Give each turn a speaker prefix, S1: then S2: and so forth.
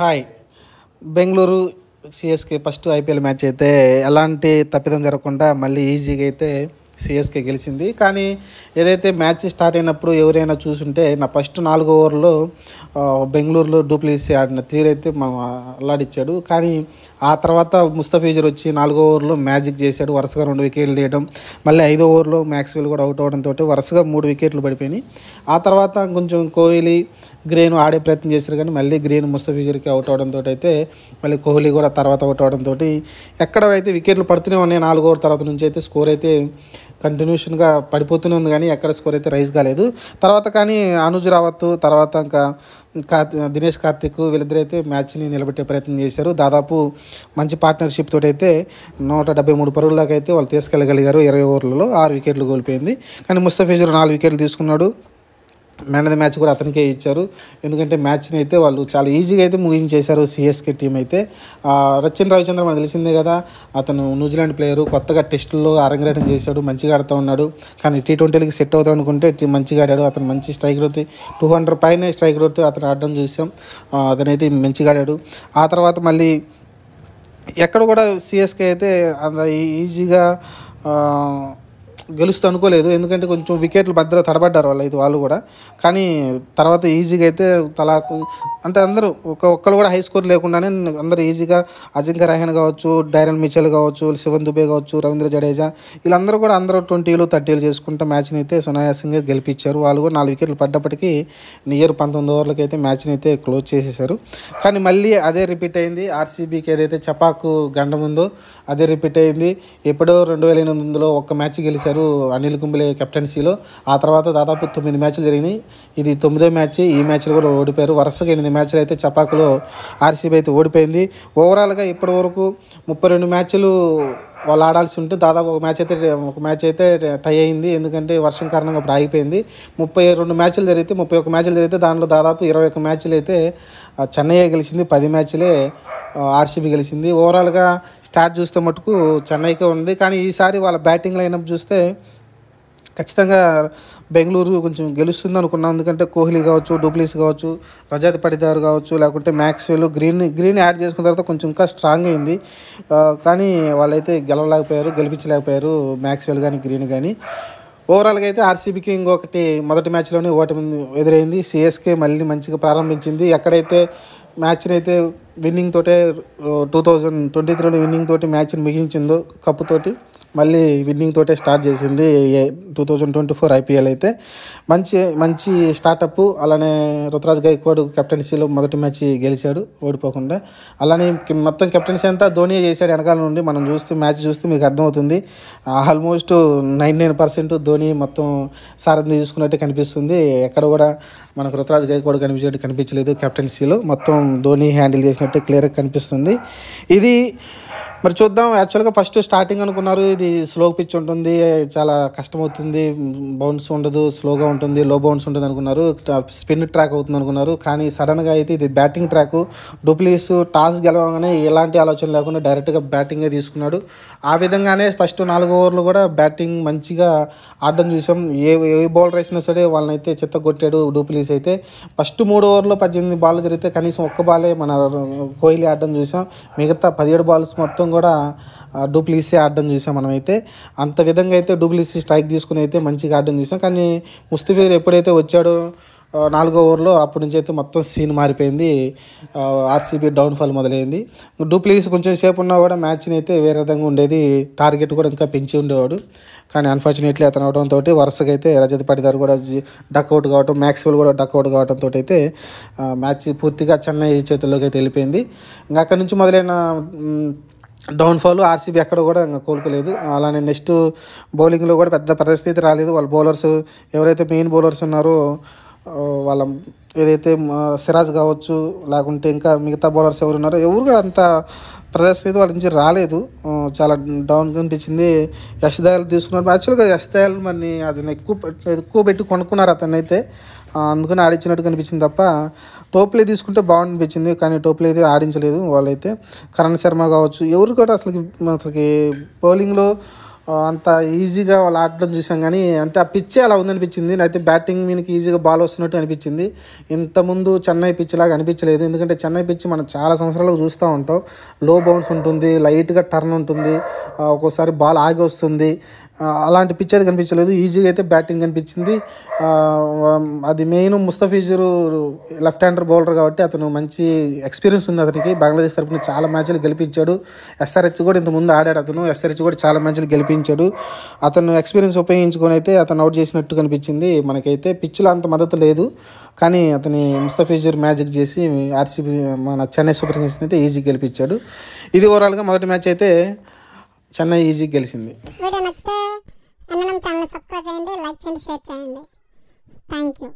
S1: hi Bengaluru CSK first IPL match అయితే ఎలాంటి తప్పిదం జరగకుండా మళ్ళీ ఈజీగా అయితే సిఎస్కే గెలిచింది కానీ ఏదైతే మ్యాచ్ స్టార్ట్ అయినప్పుడు ఎవరైనా చూసుంటే నా ఫస్ట్ నాలుగు ఓవర్లో బెంగళూరులో డూప్లిసి ఆడిన తీరైతే మనం అల్లాడిచ్చాడు కానీ ఆ తర్వాత ముస్తఫీజర్ వచ్చి నాలుగో ఓవర్లో మ్యాజిక్ చేశాడు వరుసగా రెండు వికెట్లు తీయడం మళ్ళీ ఐదో ఓవర్లో మ్యాక్స్వెల్ కూడా అవుట్ అవడంతో వరుసగా మూడు వికెట్లు పడిపోయినాయి ఆ తర్వాత కొంచెం కోహ్లీ గ్రీన్ ఆడే ప్రయత్నం చేశారు కానీ మళ్ళీ గ్రీన్ ముస్తఫీజర్కి అవుట్ అవడంతో అయితే మళ్ళీ కోహ్లీ కూడా తర్వాత అవుట్ అవడంతో ఎక్కడ అయితే వికెట్లు పడుతూనే ఉన్నాయి నాలుగో ఓవర్ తర్వాత నుంచి అయితే స్కోర్ అయితే కంటిన్యూషన్గా పడిపోతూనే ఉంది కానీ ఎక్కడ స్కోర్ అయితే రైజ్ కాలేదు తర్వాత కానీ అనుజ్ రావత్ తర్వాత ఇంకా కార్తి దినేష్ కార్తిక్ వీళ్ళిద్దరైతే మ్యాచ్ని నిలబెట్టే ప్రయత్నం చేశారు దాదాపు మంచి పార్ట్నర్షిప్ తోటి అయితే నూట డెబ్బై మూడు పరుగుల దాకా అయితే వాళ్ళు తీసుకెళ్ళగలిగారు ఇరవై ఓవర్లలో ఆరు వికెట్లు కోల్పోయింది కానీ ముస్తఫిజర్ నాలుగు వికెట్లు తీసుకున్నాడు మ్యాన్ ఆఫ్ ద మ్యాచ్ కూడా అతనికే ఇచ్చారు ఎందుకంటే మ్యాచ్ని అయితే వాళ్ళు చాలా ఈజీగా అయితే ముగించేశారు సిఎస్కే టీం అయితే రచిన్ రవిచంద్ర మనకు తెలిసిందే కదా అతను న్యూజిలాండ్ ప్లేయరు కొత్తగా టెస్టుల్లో అరంగేటం చేశాడు మంచిగా ఆడుతూ ఉన్నాడు కానీ టీ ట్వంటీలకి సెట్ అవుతాం అనుకుంటే మంచిగా ఆడాడు అతను మంచి స్ట్రైక్ రోత్ టూ హండ్రెడ్ పైన స్ట్రైక్ రోత్ అతను ఆడడం చూసాం అతనైతే మంచిగా ఆడాడు ఆ తర్వాత మళ్ళీ ఎక్కడ కూడా సిఎస్కే అయితే అంత ఈజీగా గెలుస్తూ అనుకోలేదు ఎందుకంటే కొంచెం వికెట్లు భద్రత తడబడ్డారు వాళ్ళు ఇది వాళ్ళు కూడా కానీ తర్వాత ఈజీగా అయితే తలా అంటే అందరూ ఒక ఒక్కరు కూడా హై స్కోర్ లేకుండానే అందరూ ఈజీగా అజింక్య రహన్ కావచ్చు డైరన్ మిచెల్ కావచ్చు శివన్ దుబే కావచ్చు రవీంద్ర జడేజా వీళ్ళందరూ కూడా అందరూ ట్వంటీలు థర్టీలు చేసుకుంటే మ్యాచ్ని అయితే సునాయాసంగా గెలిపించారు వాళ్ళు కూడా నాలుగు వికెట్లు పడ్డప్పటికీ నియర్ పంతొమ్మిది ఓవర్లకి అయితే మ్యాచ్ని అయితే క్లోజ్ చేసేసారు కానీ మళ్ళీ అదే రిపీట్ అయింది ఆర్సీబీకి ఏదైతే చపాకు గండముందో అదే రిపీట్ అయింది ఎప్పుడో రెండు వేల ఎనిమిది వందలో ఒక్క మ్యాచ్ గెలిచారు ఆరు అనిల్ కుంబ్లే కెప్టెన్సీలో ఆ తర్వాత దాదాపు తొమ్మిది మ్యాచ్లు జరిగినాయి ఇది తొమ్మిదో మ్యాచ్ ఈ మ్యాచ్లు కూడా ఓడిపోయారు వరుసగా ఎనిమిది మ్యాచ్లు అయితే చపాకులో ఆర్సీబీ అయితే ఓడిపోయింది ఓవరాల్గా ఇప్పటి వరకు ముప్పై రెండు మ్యాచ్లు వాళ్ళు ఆడాల్సి ఉంటే దాదాపు ఒక మ్యాచ్ అయితే ఒక మ్యాచ్ అయితే టై అయింది ఎందుకంటే వర్షం కారణంగా ఇప్పుడు ఆగిపోయింది ముప్పై రెండు మ్యాచ్లు జరిగితే ముప్పై ఒక మ్యాచ్లు జరిగితే దాంట్లో దాదాపు ఇరవై ఒక మ్యాచ్లు అయితే చెన్నై గెలిచింది పది మ్యాచ్లే ఆర్సీబీ గెలిచింది ఓవరాల్గా స్టార్ట్ చూస్తే మటుకు చెన్నైకే ఉంది కానీ ఈసారి వాళ్ళ బ్యాటింగ్ లైనప్ చూస్తే ఖచ్చితంగా బెంగళూరు కొంచెం గెలుస్తుంది అనుకున్నాం ఎందుకంటే కోహ్లీ కావచ్చు డూప్లీస్ కావచ్చు రజత్ పడిదార్ కావచ్చు లేకుంటే మ్యాక్స్వెల్ గ్రీన్ గ్రీన్ యాడ్ చేసుకున్న తర్వాత కొంచెం ఇంకా స్ట్రాంగ్ అయింది కానీ వాళ్ళైతే గెలవలేకపోయారు గెలిపించలేకపోయారు మ్యాక్స్వెల్ కానీ గ్రీన్ కానీ ఓవరాల్గా అయితే ఆర్సీబీకి ఇంకొకటి మొదటి మ్యాచ్లోనే ఓటమి ఎదురైంది సిఎస్కే మళ్ళీ మంచిగా ప్రారంభించింది ఎక్కడైతే మ్యాచ్ని అయితే విన్నింగ్ తోటే టూ థౌజండ్ ట్వంటీ త్రీలో విన్నింగ్ తోటి మ్యాచ్ని మిగించిందో కప్పుతోటి మళ్ళీ విన్నింగ్ తోటే స్టార్ట్ చేసింది two thousand twenty four IPL అయితే మంచి మంచి స్టార్టప్ అలానే రుతురాజ్ గైక్వాడ్ కెప్టెన్సీలో మొదటి మ్యాచ్ గెలిచాడు ఓడిపోకుండా అలానే మొత్తం కెప్టెన్సీ అంతా ధోని చేశాడు వెనకాల నుండి మనం చూస్తే మ్యాచ్ చూస్తే మీకు అర్థమవుతుంది almost nine nine percent Dhoni మొత్తం సారథి తీసుకున్నట్టు కనిపిస్తుంది ఎక్కడ కూడా మనకు రుతురాజ్ గైక్వాడ్ కనిపించినట్టు కనిపించలేదు కెప్టెన్సీలో మొత్తం ధోని హ్యాండిల్ చేసినట్టు క్లియర్గా కనిపిస్తుంది ఇది మరి చూద్దాం యాక్చువల్గా ఫస్ట్ స్టార్టింగ్ అనుకున్నారు ఇది స్లో పిచ్ ఉంటుంది చాలా కష్టమవుతుంది బౌన్స్ ఉండదు స్లోగా ఉంటుంది లో బౌన్స్ ఉంటుంది అనుకున్నారు స్పిన్ ట్రాక్ అవుతుంది అనుకున్నారు కానీ సడన్గా అయితే ఇది బ్యాటింగ్ ట్రాక్ డూప్లీస్ టాస్ గెలవగానే ఎలాంటి ఆలోచన లేకుండా డైరెక్ట్గా బ్యాటింగే తీసుకున్నాడు ఆ విధంగానే ఫస్ట్ నాలుగు ఓవర్లు కూడా బ్యాటింగ్ మంచిగా ఆడడం చూసాం ఏ ఏ బౌలర్ వేసినా సరే వాళ్ళని అయితే చెత్త కొట్టాడు డూప్లీస్ అయితే ఫస్ట్ మూడు ఓవర్లో పద్దెనిమిది బాల్ జరిగితే కనీసం ఒక్క బాలే మన కోహ్లీ ఆడడం చూసాం మిగతా పదిహేడు బాల్స్ మొత్తం కూడా డూప్లిసీ ఆడడం చూసాం మనమైతే అంత విధంగా అయితే డూప్లిసీ స్ట్రైక్ తీసుకుని అయితే మంచిగా ఆడడం చూసాం కానీ ముస్తఫీజర్ ఎప్పుడైతే వచ్చాడో నాలుగో ఓవర్లో అప్పటి నుంచి అయితే మొత్తం సీన్ మారిపోయింది ఆర్సీబీ డౌన్ఫాల్ మొదలైంది డూప్లీస్ కొంచెం సేపు ఉన్నా కూడా మ్యాచ్ని అయితే వేరే విధంగా ఉండేది టార్గెట్ కూడా ఇంకా పెంచి ఉండేవాడు కానీ అన్ఫార్చునేట్లీ అతను అవడంతో వరుసగా అయితే రజత పటిదార్ కూడా డక్అవుట్ కావటం మ్యాక్స్వెల్ కూడా డక్అవుట్ కావడంతో అయితే మ్యాచ్ పూర్తిగా చెన్నై చేతుల్లోకి అయితే వెళ్ళిపోయింది ఇంకా అక్కడి నుంచి మొదలైన డౌన్ఫాల్ ఆర్సీబీ ఎక్కడ కూడా ఇంకా కోలుకోలేదు అలానే నెక్స్ట్ బౌలింగ్లో కూడా పెద్ద పరిస్థితి రాలేదు వాళ్ళ బౌలర్స్ ఎవరైతే మెయిన్ బౌలర్స్ ఉన్నారో వాళ్ళ ఏదైతే సిరాజ్ కావచ్చు లేకుంటే ఇంకా మిగతా బౌలర్స్ ఎవరు ఉన్నారో ఎవరు కూడా అంత ప్రదర్శన వాళ్ళ నుంచి రాలేదు చాలా డౌన్ అనిపించింది యశ్దాయాలు తీసుకున్నారు యాక్చువల్గా యశ్దాయాలు మరి అతను ఎక్కువ ఎక్కువ పెట్టి కొనుక్కున్నారు అతనైతే అందుకని ఆడించినట్టు కనిపించింది తప్ప టోప్లే తీసుకుంటే బాగుండిపించింది కానీ టోప్లే అయితే ఆడించలేదు వాళ్ళైతే కరణ్ శర్మ కావచ్చు ఎవరు కూడా అసలు అసలుకి బౌలింగ్లో అంత ఈజీగా వాళ్ళు ఆడడం చూసాం కానీ అంతే ఆ పిచ్చే అలా ఉందనిపించింది అయితే బ్యాటింగ్ మీకు ఈజీగా బాల్ వస్తున్నట్టు అనిపించింది ముందు చెన్నై పిచ్ లాగా అనిపించలేదు ఎందుకంటే చెన్నై పిచ్ మనం చాలా సంవత్సరాలు చూస్తూ ఉంటాం లో బౌన్స్ ఉంటుంది లైట్గా టర్న్ ఉంటుంది ఒక్కోసారి బాల్ ఆగి వస్తుంది అలాంటి పిచ్ అయితే కనిపించలేదు ఈజీగా అయితే బ్యాటింగ్ కనిపించింది అది main Mustafizur left hander bowler కాబట్టి అతను మంచి ఎక్స్పీరియన్స్ ఉంది అతనికి బంగ్లాదేశ్ తరఫున చాలా మ్యాచ్లు గెలిపించాడు ఎస్ఆర్హెచ్ కూడా ఇంతకుముందు ఆడాడు అతను ఎస్ఆర్హెచ్ కూడా చాలా మ్యాచ్లు గెలిపించాడు అతను ఎక్స్పీరియన్స్ ఉపయోగించుకొని అయితే అతను అవుట్ చేసినట్టు కనిపించింది మనకైతే పిచ్చులో అంత మద్దతు లేదు కానీ అతని ముస్తఫీజర్ మ్యాజిక్ చేసి ఆర్సీబీ మన చెన్నై సూపర్ కింగ్స్ని అయితే ఈజీ గెలిపించాడు ఇది ఓవరాల్గా మొదటి మ్యాచ్ అయితే చెన్నై ఈజీ గెలిచింది నచ్చింది షేర్ చేయండి థ్యాంక్ యూ